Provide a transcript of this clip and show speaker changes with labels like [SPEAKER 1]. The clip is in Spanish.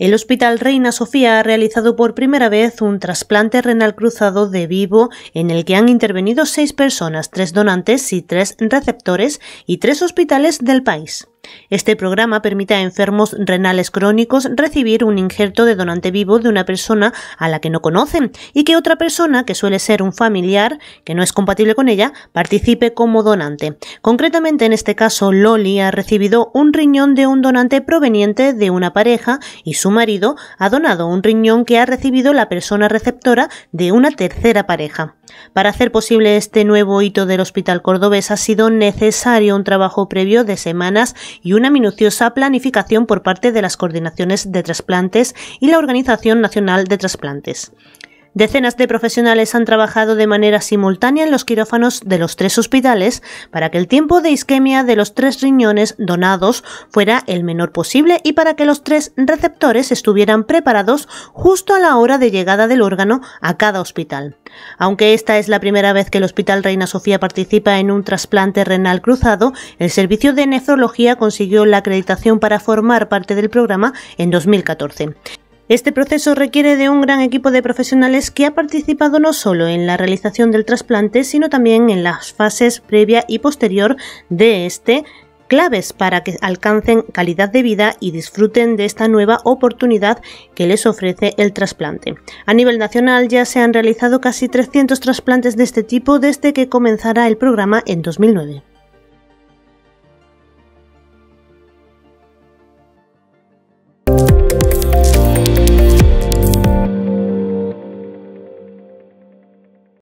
[SPEAKER 1] El Hospital Reina Sofía ha realizado por primera vez un trasplante renal cruzado de vivo en el que han intervenido seis personas, tres donantes y tres receptores y tres hospitales del país. Este programa permite a enfermos renales crónicos recibir un injerto de donante vivo de una persona a la que no conocen y que otra persona, que suele ser un familiar, que no es compatible con ella, participe como donante. Concretamente, en este caso, Loli ha recibido un riñón de un donante proveniente de una pareja y su marido ha donado un riñón que ha recibido la persona receptora de una tercera pareja. Para hacer posible este nuevo hito del Hospital Cordobés ha sido necesario un trabajo previo de semanas y una minuciosa planificación por parte de las coordinaciones de trasplantes y la Organización Nacional de Trasplantes. Decenas de profesionales han trabajado de manera simultánea en los quirófanos de los tres hospitales para que el tiempo de isquemia de los tres riñones donados fuera el menor posible y para que los tres receptores estuvieran preparados justo a la hora de llegada del órgano a cada hospital. Aunque esta es la primera vez que el Hospital Reina Sofía participa en un trasplante renal cruzado, el servicio de nefrología consiguió la acreditación para formar parte del programa en 2014. Este proceso requiere de un gran equipo de profesionales que ha participado no solo en la realización del trasplante, sino también en las fases previa y posterior de este, claves para que alcancen calidad de vida y disfruten de esta nueva oportunidad que les ofrece el trasplante. A nivel nacional ya se han realizado casi 300 trasplantes de este tipo desde que comenzara el programa en 2009.